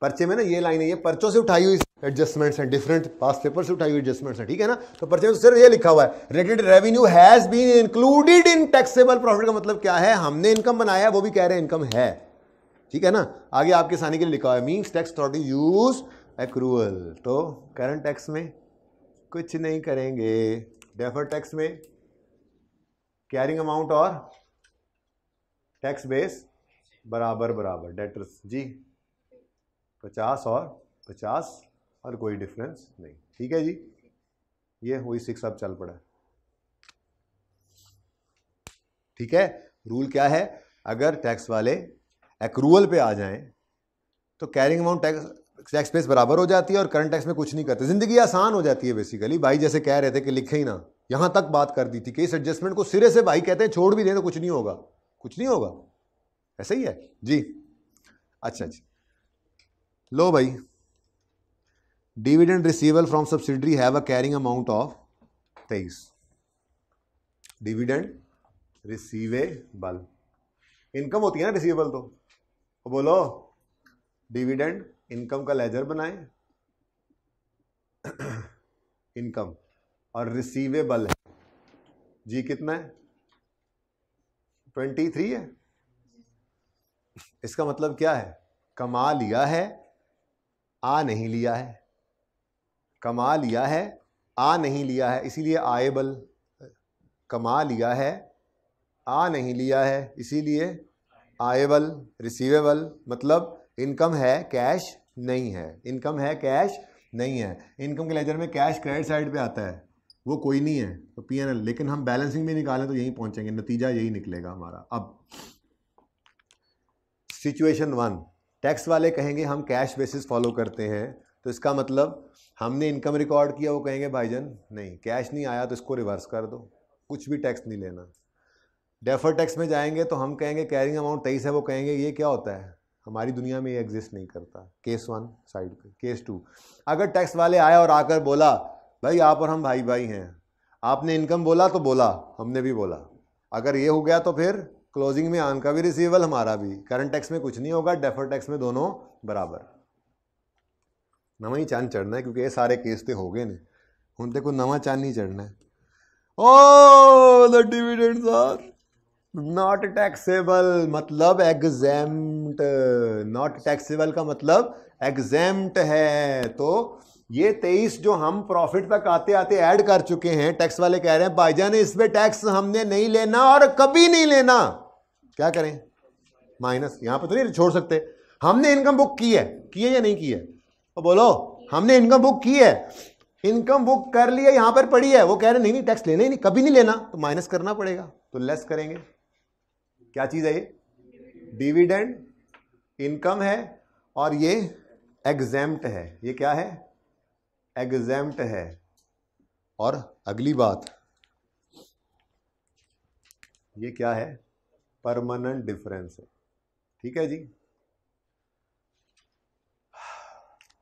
पर्चे में ना ये लाइन है ये पर्चों से उठाई हुई एडजस्टमेंट्स हैं डिफरेंट पास पेपर से उठाई हुई एडजस्टमेंट्स हैं ठीक है ना तो पर्चे में तो सिर्फ ये लिखा हुआ है related revenue has been included in taxable profit का मतलब क्या है हमने इनकम बनाया है वो भी कह रहे हैं इनकम है ठीक है ना आगे आपके सानी के लिए लिखा हुआ है means tax authority use accrual तो करंट टैक्स में कुछ नहीं करेंगे डेफर टैक्स में कैरिंग अमाउंट और टैक्स बेस बराबर बराबर डेटर्स जी पचास और पचास और कोई डिफरेंस नहीं ठीक है जी ये वही सिक्स अब चल पड़ा ठीक है रूल क्या है अगर टैक्स वाले एक्रूअल पे आ जाएं तो carrying amount tax tax base बराबर हो जाती है और करंट टैक्स में कुछ नहीं करते ज़िंदगी आसान हो जाती है बेसिकली भाई जैसे कह रहे थे कि लिखे ही ना यहां तक बात कर दी थी इस एडजस्टमेंट को सिरे से भाई कहते हैं छोड़ भी दें तो कुछ नहीं होगा कुछ नहीं होगा ऐसा ही है जी अच्छा जी अच्छा। लो भाई dividend receivable from subsidiary have a carrying amount of तेईस डिविडेंड रिसीवेबल इनकम होती है ना रिसीवेबल तो बोलो डिविडेंड इनकम का लेजर बनाए इनकम और रिसीवेबल है जी कितना है ट्वेंटी थ्री है इसका मतलब क्या है कमा लिया है आ नहीं लिया है कमा लिया है आ नहीं लिया है इसीलिए आएबल कमा लिया है आ नहीं लिया है इसीलिए आएबल रिसीवेबल मतलब इनकम है कैश नहीं है इनकम है कैश नहीं है इनकम के लेजर में कैश क्रेडिट साइड पे आता है वो कोई नहीं है तो पी एन एल लेकिन हम बैलेंसिंग में निकालें तो यहीं पहुंचेंगे नतीजा यही निकलेगा हमारा अब सिचुएशन वन टैक्स वाले कहेंगे हम कैश बेसिस फॉलो करते हैं तो इसका मतलब हमने इनकम रिकॉर्ड किया वो कहेंगे जान नहीं कैश नहीं आया तो इसको रिवर्स कर दो कुछ भी टैक्स नहीं लेना डेफर टैक्स में जाएंगे तो हम कहेंगे कैरिंग अमाउंट तेईस है वो कहेंगे ये क्या होता है हमारी दुनिया में ये एग्जिस्ट नहीं करता केस वन साइड पे केस टू अगर टैक्स वाले आए और आकर बोला भाई आप और हम भाई भाई हैं आपने इनकम बोला तो बोला हमने भी बोला अगर ये हो गया तो फिर क्लोजिंग में आन का भी रिसीवेबल हमारा भी करंट टैक्स में कुछ नहीं होगा डेफर टैक्स में दोनों बराबर नवा ही चांद चढ़ना है क्योंकि ये सारे केस तो हो गए ने हूँ तो कोई नवा चांद नहीं चढ़ना है oh the dividends are not taxable मतलब एग्जैम्प्ट नॉट टैक्सेबल का मतलब एग्जैम्प्ट है तो ये तेईस जो हम प्रॉफिट तक आते आते ऐड कर चुके हैं टैक्स वाले कह रहे हैं भाईजान इस पे टैक्स हमने नहीं लेना और कभी नहीं लेना क्या करें माइनस यहां पर तो नहीं छोड़ सकते हमने इनकम बुक की है की है या नहीं की है तो बोलो हमने इनकम बुक की है इनकम बुक कर लिया यहां पर पड़ी है वो कह रहे नहीं नहीं टैक्स लेना ही नहीं कभी नहीं लेना तो माइनस करना पड़ेगा तो लेस करेंगे क्या चीज है ये डिविडेंड इनकम है और ये एग्जेम्ट है ये क्या है एग्जैम्ट है और अगली बात ये क्या है परमानेंट डिफरेंस है ठीक है जी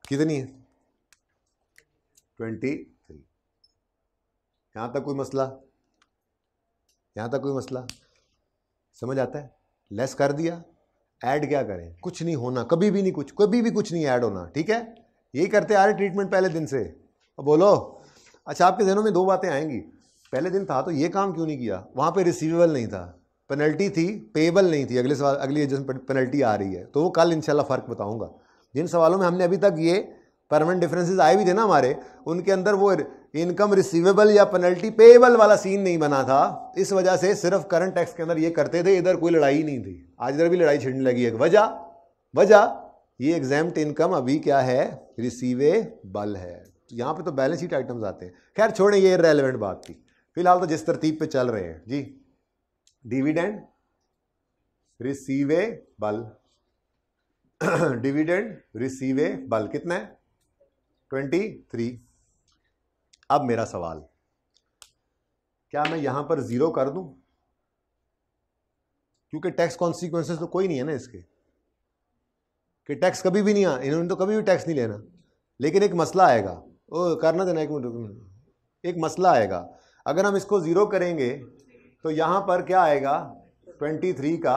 कितनी है ट्वेंटी थ्री यहाँ तक कोई मसला यहाँ तक कोई मसला समझ आता है लेस कर दिया ऐड क्या करें कुछ नहीं होना कभी भी नहीं कुछ कभी भी कुछ नहीं ऐड होना ठीक है यही करते आ रहे ट्रीटमेंट पहले दिन से अब बोलो अच्छा आपके जहनों में दो बातें आएंगी पहले दिन था तो ये काम क्यों नहीं किया वहाँ पे रिसीवेबल नहीं था पेनल्टी थी पेएबल नहीं थी अगले सवाल अगली जिसमें पेनल्टी आ रही है तो वो कल इनशाला फ़र्क बताऊँगा जिन सवालों में हमने अभी तक ये परमानेंट डिफरेंसेस आए भी थे ना हमारे उनके अंदर वो इनकम रिसीवेबल या पेनल्टी पेएबल वाला सीन नहीं बना था इस वजह से सिर्फ करंट टैक्स के अंदर ये करते थे इधर कोई लड़ाई नहीं थी आज इधर भी लड़ाई छिड़ने लगी है वजह वजह ये एग्जाम्ड इनकम अभी क्या है रिसीवे बल है तो यहाँ पे तो बैलेंस शीट आइटम्स आते हैं खैर छोड़ें ये रेलिवेंट बात थी फिलहाल तो जिस तरतीब पे चल रहे हैं जी डिविडेंड रिसीवे बल डिविडेंड (clears throat) रिसीवे बल कितना है ट्वेंटी थ्री अब मेरा सवाल क्या मैं यहां पर जीरो कर दूं क्योंकि टैक्स कॉन्सिक्वेंसेस तो कोई नहीं है ना इसके कि टैक्स कभी भी नहीं आ इन्होंने तो कभी भी टैक्स नहीं लेना लेकिन एक मसला आएगा ओ करना देना एक मिनट एक मसला आएगा अगर हम इसको ज़ीरो करेंगे तो यहाँ पर क्या आएगा ट्वेंटी थ्री का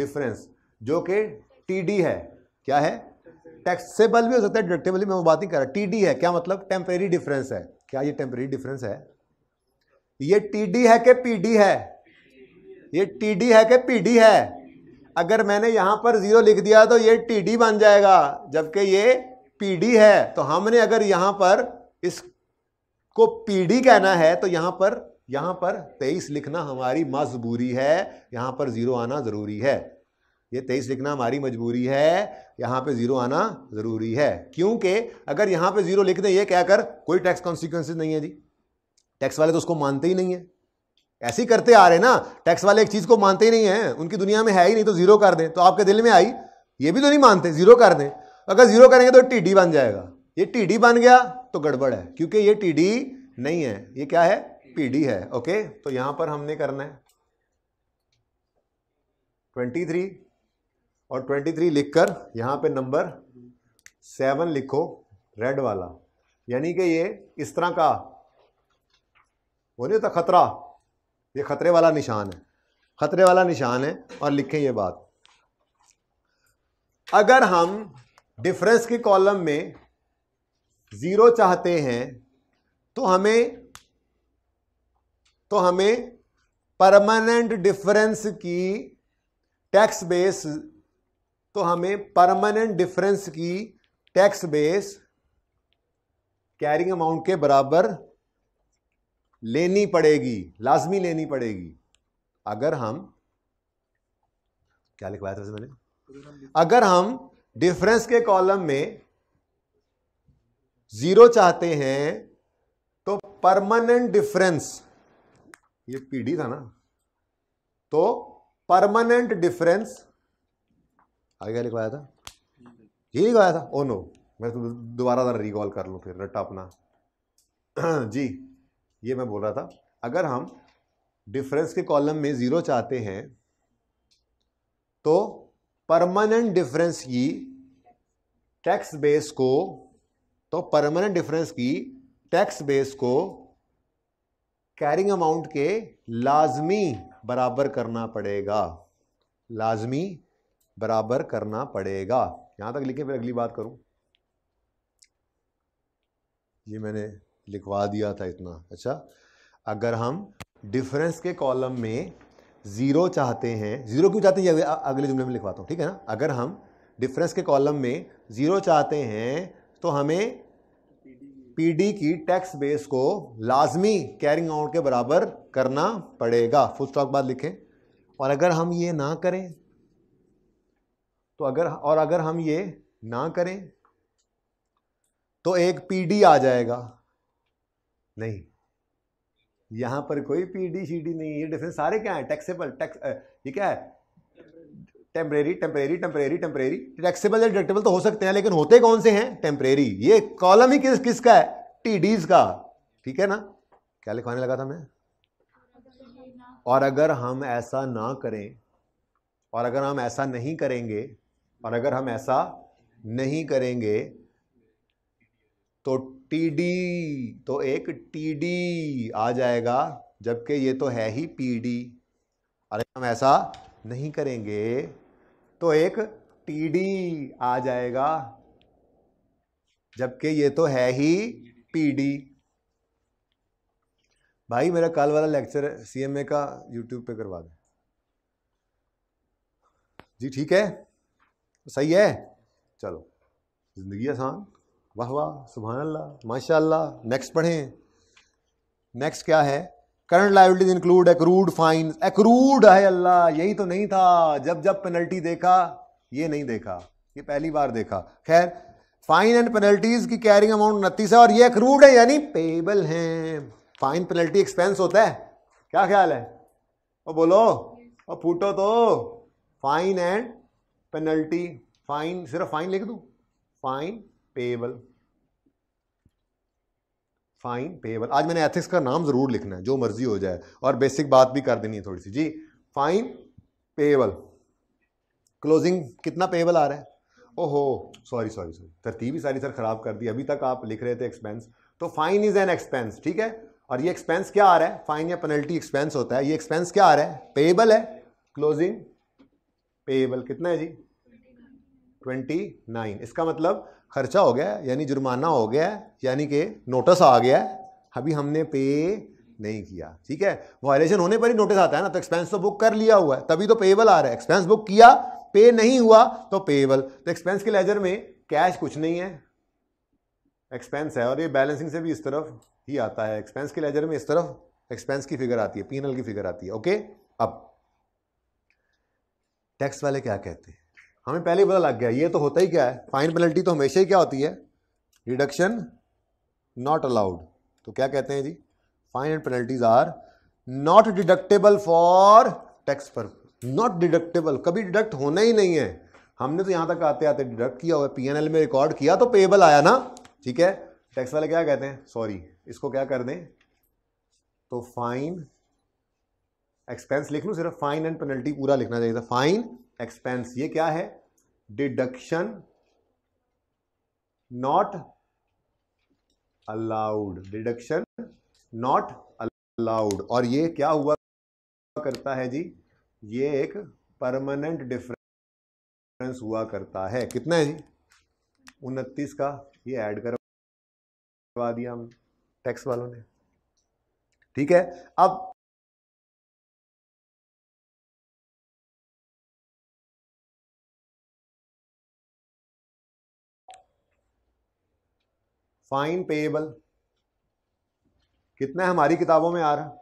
डिफरेंस जो कि टी डी है क्या है टैक्सेबल भी हो सकता है डिडक्टेबल भी मैं वो बात नहीं कर रहा टी डी है क्या मतलब टेम्परेरी डिफरेंस है क्या ये टेम्परेरी डिफरेंस है ये टी डी है कि पी डी है ये टी डी है कि पी डी है अगर मैंने यहाँ पर ज़ीरो लिख दिया तो ये टी डी बन जाएगा जबकि ये पी डी है तो हमने अगर यहाँ पर इसको पी डी कहना है तो यहाँ पर यहाँ पर तेईस लिखना हमारी मजबूरी है यहाँ पर ज़ीरो आना ज़रूरी है ये तेईस लिखना हमारी मजबूरी है यहाँ पे ज़ीरो आना ज़रूरी है क्योंकि अगर यहाँ पे ज़ीरो लिख दें ये कहकर कोई टैक्स कॉन्सिक्वेंसेज नहीं है जी टैक्स वाले तो उसको मानते ही नहीं है ऐसे ही करते आ रहे ना टैक्स वाले एक चीज़ को मानते ही नहीं है उनकी दुनिया में है ही नहीं तो ज़ीरो कर दें तो आपके दिल में आई ये भी तो नहीं मानते ज़ीरो कर दें अगर ज़ीरो करेंगे तो टीडी बन जाएगा ये टीडी बन गया तो गड़बड़ है क्योंकि ये टीडी नहीं है ये क्या है पीडी है ओके तो यहां पर हमने करना है ट्वेंटी थ्री और ट्वेंटी थ्री लिख कर यहां पर नंबर सेवन लिखो रेड वाला यानी कि ये इस तरह का वो नहीं होता खतरा ये खतरे वाला निशान है खतरे वाला निशान है और लिखें ये बात अगर हम डिफरेंस के कॉलम में ज़ीरो चाहते हैं तो हमें तो हमें परमानेंट डिफरेंस की टैक्स बेस तो हमें परमानेंट डिफरेंस की टैक्स बेस कैरिंग अमाउंट के बराबर लेनी पड़ेगी लाजमी लेनी पड़ेगी अगर हम क्या लिखवाया था मैंने अगर हम डिफरेंस के कॉलम में जीरो चाहते हैं तो परमानेंट डिफरेंस ये पीडी था ना तो परमानेंट डिफरेंस आगे क्या लिखवाया था ये लिखवाया था ओ oh नो मैं तो दोबारा रिकॉल कर लू फिर रट्टा अपना (clears throat) जी ये मैं बोल रहा था अगर हम डिफरेंस के कॉलम में ज़ीरो चाहते हैं तो परमानेंट डिफरेंस की टैक्स बेस को तो परमानेंट डिफरेंस की टैक्स बेस को कैरिंग अमाउंट के लाजमी बराबर करना पड़ेगा लाजमी बराबर करना पड़ेगा यहां तक लिखे फिर अगली बात करूं ये मैंने लिखवा दिया था इतना अच्छा अगर हम डिफरेंस के कॉलम में ज़ीरो चाहते हैं ज़ीरो क्यों चाहते हैं ये अगले जुमले में लिखवाता हूँ ठीक है ना अगर हम डिफरेंस के कॉलम में ज़ीरो चाहते हैं तो हमें पीडी की टैक्स बेस को लाजमी कैरिंग आउट के बराबर करना पड़ेगा फुल स्टॉक बाद लिखें और अगर हम ये ना करें तो अगर और अगर हम ये ना करें तो एक पीडी आ जाएगा नहीं यहां पर कोई पीडी शीडी नहीं है डिफरेंस सारे क्या है टैक्सेबल टैक्स ये क्या है temporary temporary temporary temporary taxable या डिडक्टेबल तो हो सकते हैं लेकिन होते कौन से हैं टेम्परेरी ये कॉलम ही किस किसका है टीडीज का ठीक है ना क्या लिखवाने लगा था मैं और अगर हम ऐसा ना करें और अगर हम ऐसा नहीं करेंगे और अगर हम ऐसा नहीं करेंगे तो टीडी तो एक टीडी आ जाएगा जबकि ये तो है ही पीडी अरे हम ऐसा नहीं करेंगे तो एक टीडी आ जाएगा जबकि ये तो है ही पीडी भाई मेरा कल वाला लेक्चर सीएमए का यूट्यूब पे करवा दें जी ठीक है सही है चलो ज़िंदगी आसान वाह वाह सुबह अल्लाह माशा नेक्स्ट पढ़ें नेक्स्ट क्या है current liabilities include accrued fine accrued है अल्लाह यही तो नहीं था जब जब पेनल्टी देखा ये नहीं देखा ये पहली बार देखा खैर फाइन एंड पेनल्टीज की कैरिंग अमाउंट उनतीस है और ये अक्रूड है यानी पेबल है फाइन पेनल्टी एक्सपेंस होता है क्या ख्याल है ओ बोलो ओ फूटो तो फाइन एंड पेनल्टी फाइन सिर्फ फाइन लिख दूँ फाइन पेबल फाइन पेएबल आज मैंने एथिक्स का नाम ज़रूर लिखना है जो मर्जी हो जाए और बेसिक बात भी कर देनी है थोड़ी सी जी फाइन पेएबल क्लोजिंग कितना पेएबल आ रहा है ओहो सॉरी सॉरी सॉरी तरतीब ही सारी सर ख़राब कर दी अभी तक आप लिख रहे थे एक्सपेंस तो फाइन इज़ एन एक्सपेंस ठीक है और ये एक्सपेंस क्या आ रहा है फाइन या पेनल्टी एक्सपेंस होता है ये एक्सपेंस क्या आ रहा है पेएबल है क्लोजिंग पेएबल कितना है जी ट्वेंटी नाइन इसका मतलब खर्चा हो गया यानी जुर्माना हो गया यानी कि नोटिस आ गया अभी हमने पे नहीं किया ठीक है वायलेशन होने पर ही नोटिस आता है ना तो एक्सपेंस तो बुक कर लिया हुआ है तभी तो पेबल आ रहा है एक्सपेंस बुक किया पे नहीं हुआ तो पेबल तो एक्सपेंस के लेजर में कैश कुछ नहीं है एक्सपेंस है और ये बैलेंसिंग से भी इस तरफ ही आता है एक्सपेंस के लेजर में इस तरफ एक्सपेंस की फिगर आती है पीनल की फिगर आती है ओके अब टैक्स वाले क्या कहते हैं हमें पहले ही पता लग गया ये तो होता ही क्या है फाइन पेनल्टी तो हमेशा ही क्या होती है रिडक्शन नॉट अलाउड तो क्या कहते हैं जी fine and penalties are not deductible for tax पर नॉट डिडक्टेबल कभी डिडक्ट होना ही नहीं है हमने तो यहां तक आते आते डिडक्ट किया हुआ पी में रिकॉर्ड किया तो पेबल आया ना ठीक है टैक्स वाले क्या कहते हैं सॉरी इसको क्या कर दें तो फाइन एक्सपेंस लिख लू सिर्फ फाइन एंड पेनल्टी पूरा लिखना चाहिए था फाइन एक्सपेंस ये क्या है deduction not allowed deduction not allowed और ये क्या हुआ करता है जी ये एक परमानेंट डिफरेंस हुआ करता है कितना है जी उनतीस का ये ऐड करवा दिया हम टैक्स वालों ने ठीक है अब फाइन पेएबल कितना हमारी किताबों में आ रहा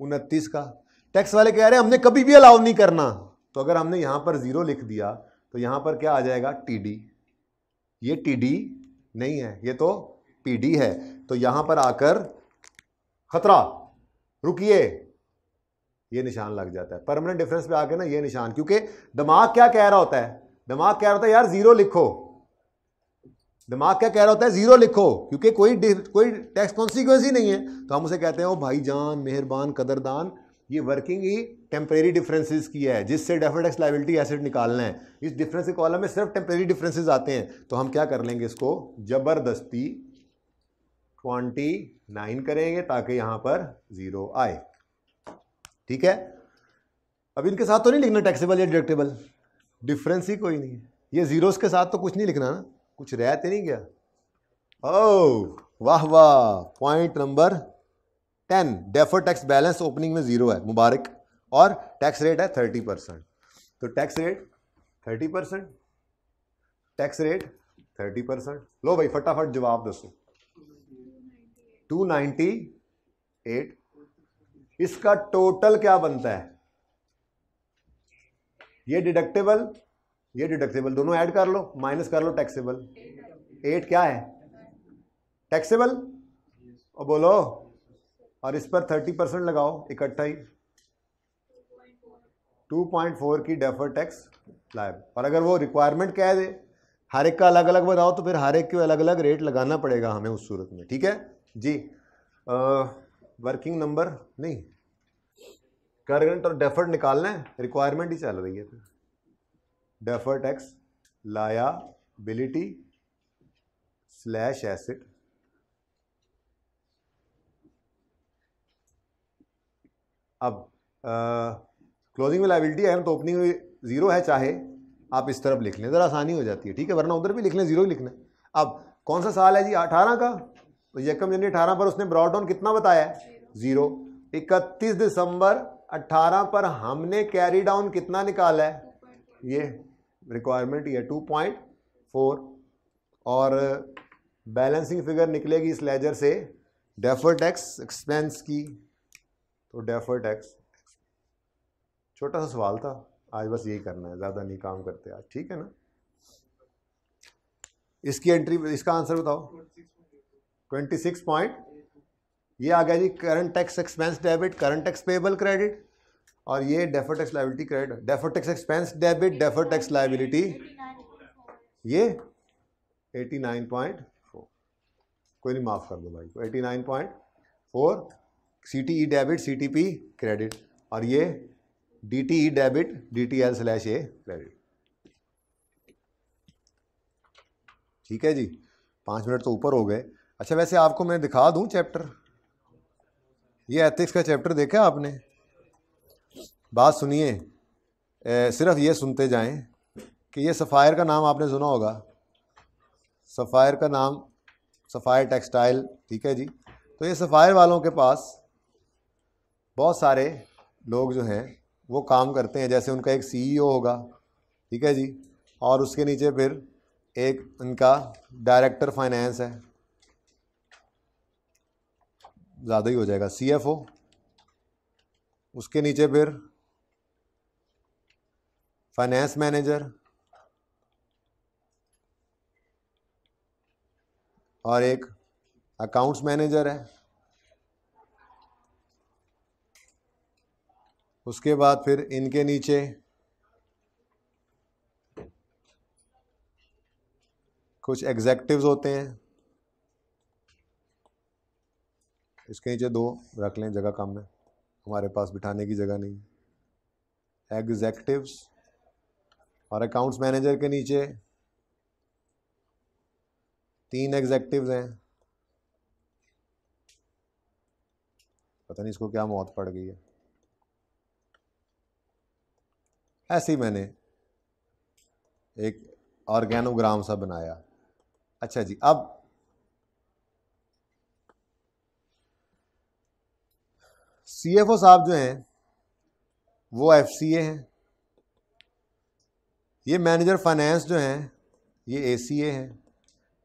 उनतीस का टैक्स वाले कह रहे हैं हमने कभी भी अलाउ नहीं करना तो अगर हमने यहां पर जीरो लिख दिया तो यहां पर क्या आ जाएगा टीडी ये टीडी नहीं है ये तो पीडी है तो यहां पर आकर खतरा रुकिए ये निशान लग जाता है परमानेंट डिफरेंस पे आके ना ये निशान क्योंकि दिमाग क्या कह रहा होता है दिमाग कह रहा होता है यार जीरो लिखो दिमाग क्या कह रहा होता है जीरो लिखो क्योंकि कोई कोई टैक्स कॉन्सिक्वेंस ही नहीं है तो हम उसे कहते हैं ओ जान मेहरबान कदरदान ये वर्किंग ही टेम्परेरी डिफरेंसेस की है जिससे डेफर टैक्स लाइबिलिटी एसेट निकालना है इस डिफरेंस के कॉलम में सिर्फ टेम्परेरी डिफरेंसेस आते हैं तो हम क्या कर लेंगे इसको जबरदस्ती ट्वेंटी नाइन करेंगे ताकि यहाँ पर ज़ीरो आए ठीक है अब इनके साथ तो नहीं लिखना टैक्सेबल या डिडक्टेबल डिफरेंस ही कोई नहीं है ये ज़ीरोज़ के साथ तो कुछ नहीं लिखना ना कुछ रह तो नहीं गया ओ oh, वाह वाह point number ten defer tax balance opening में ज़ीरो है मुबारक और टैक्स रेट है थर्टी परसेंट तो tax rate thirty percent tax rate thirty percent लो भाई फटाफट जवाब दसो टू नाइन्टी एट इसका टोटल क्या बनता है ये डिडक्टेबल ये डिडक्टेबल दोनों ऐड कर लो माइनस कर लो टैक्सेबल एट क्या है टैक्सेबल और बोलो और इस पर थर्टी परसेंट लगाओ इकट्ठा ही टू पॉइंट फोर की डेफर टैक्स लाइव और अगर वो रिक्वायरमेंट क्या है हर एक का अलग अलग बताओ तो फिर हर एक को अलग अलग रेट लगाना पड़ेगा हमें उस सूरत में ठीक है जी आ, वर्किंग नंबर नहीं करंट और डेफर्ड निकालना है रिक्वायरमेंट ही चल रही है फिर defer tax liability slash asset अब क्लोजिंग में लाइबिलिटी है ना तो ओपनिंग में ज़ीरो है चाहे आप इस तरफ लिख लें ज़रा आसानी हो जाती है ठीक है वरना उधर भी लिख लें ज़ीरो ही लिख लें अब कौन सा साल है जी अठारह का तो यकम जनवरी अठारह पर उसने ब्रॉड डाउन कितना बताया ज़ीरो इकतीस दिसंबर अट्ठारह पर हमने कैरी डाउन कितना निकाला है ये रिक्वायरमेंट ये टू पॉइंट फोर और बैलेंसिंग uh, फिगर निकलेगी इस लेजर से डेफर टैक्स एक्सपेंस की तो डेफर टैक्स छोटा सा सवाल था आज बस यही करना है ज़्यादा नहीं काम करते आज ठीक है ना इसकी एंट्री इसका आंसर बताओ ट्वेंटी सिक्स पॉइंट ये आ गया जी current tax expense debit current tax payable credit और ये defer tax liability credit defer tax expense debit defer tax liability ये 89.4 कोई नहीं माफ़ कर दो भाई को 89.4 सी डेबिट सी क्रेडिट और ये D debit L slash A credit ठीक है जी पाँच मिनट तो ऊपर हो गए अच्छा वैसे आपको मैं दिखा दूं चैप्टर ये एथिक्स का चैप्टर देखा आपने बात सुनिए सिर्फ ये सुनते जाएं कि ये सफ़ायर का नाम आपने सुना होगा सफ़ायर का नाम सफ़ायर टेक्सटाइल ठीक है जी तो ये सफ़ायर वालों के पास बहुत सारे लोग जो हैं वो काम करते हैं जैसे उनका एक सीईओ e होगा ठीक है जी और उसके नीचे फिर एक उनका डायरेक्टर फाइनेंस है ज़्यादा ही हो जाएगा सीएफओ उसके नीचे फिर फाइनेंस मैनेजर और एक अकाउंट्स मैनेजर है उसके बाद फिर इनके नीचे कुछ एग्जेक्टिव्स होते हैं इसके नीचे दो रख लें जगह कम है हमारे पास बिठाने की जगह नहीं एग्जेक्टिव्स और अकाउंट्स मैनेजर के नीचे तीन एग्जेक्टिव हैं पता नहीं इसको क्या मौत पड़ गई है ऐसे ही मैंने एक ऑर्गेनोग्राम सा बनाया अच्छा जी अब सीएफओ साहब जो हैं वो एफसीए हैं ये मैनेजर फाइनेंस जो हैं ये ए सी ए हैं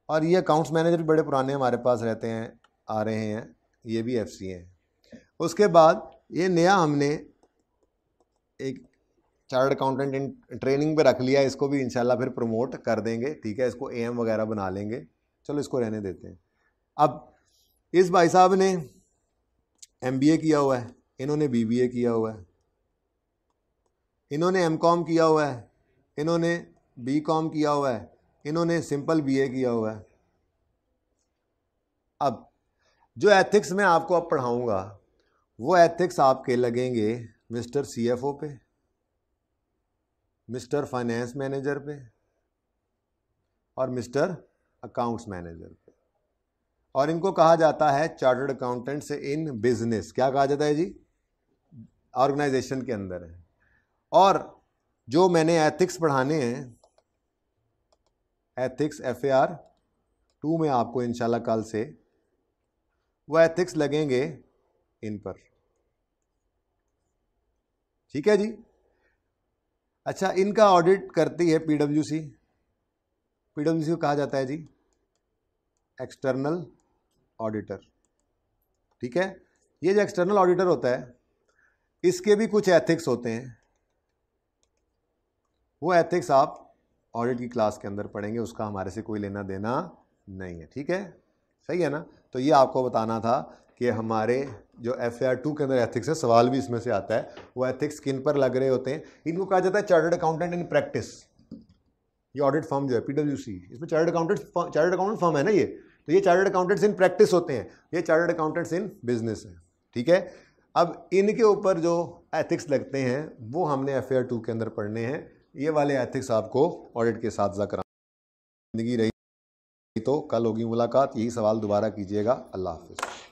और ये अकाउंट्स मैनेजर भी बड़े पुराने हमारे पास रहते हैं आ रहे हैं ये भी एफ सी हैं उसके बाद ये नया हमने एक चार्ट अकाउंटेंट इन ट्रेनिंग पे रख लिया इसको भी इंशाल्लाह फिर प्रमोट कर देंगे ठीक है इसको ए एम वगैरह बना लेंगे चलो इसको रहने देते हैं अब इस भाई साहब ने एम बी ए किया हुआ है इन्होंने बी बी ए किया हुआ है इन्होंने एम कॉम किया हुआ है इन्होंने बी कॉम किया हुआ है इन्होंने सिंपल बीए किया हुआ है अब जो एथिक्स मैं आपको अब पढ़ाऊंगा वो एथिक्स आपके लगेंगे मिस्टर सीएफओ पे मिस्टर फाइनेंस मैनेजर पे और मिस्टर अकाउंट्स मैनेजर पे और इनको कहा जाता है चार्टर्ड अकाउंटेंट्स इन बिजनेस क्या कहा जाता है जी ऑर्गेनाइजेशन के अंदर है और जो मैंने एथिक्स पढ़ाने हैं ethics F A R two में आपको इंशाल्लाह कल से वो एथिक्स लगेंगे इन पर ठीक है जी अच्छा इनका ऑडिट करती है पीडब्ल्यूसी पीडब्ल्यूसी को कहा जाता है जी एक्सटर्नल ऑडिटर ठीक है ये जो एक्सटर्नल ऑडिटर होता है इसके भी कुछ एथिक्स होते हैं वो एथिक्स आप ऑडिट की क्लास के अंदर पढ़ेंगे उसका हमारे से कोई लेना देना नहीं है ठीक है सही है ना तो ये आपको बताना था कि हमारे जो एफ आई आर टू के अंदर एथिक्स है सवाल भी इसमें से आता है वो एथिक्स किन पर लग रहे होते हैं इनको कहा जाता है चार्टर्ड अकाउंटेंट इन प्रैक्टिस ये ऑडिट फर्म जो है पी डब्ल्यू सी इसमें chartered accountant chartered accountant firm है ना ये तो ये चार्टर्ड अकाउंटेंट्स इन प्रैक्टिस होते हैं ये चार्टर्ड अकाउंटेंट्स इन बिजनेस हैं ठीक है अब इनके ऊपर जो एथिक्स लगते हैं वो हमने एफ आई आर टू के अंदर पढ़ने हैं ये वाले एथिक्स आपको ऑडिट के साथ करा जिंदगी रही तो कल होगी मुलाकात यही सवाल दोबारा कीजिएगा अल्लाह हाफिज़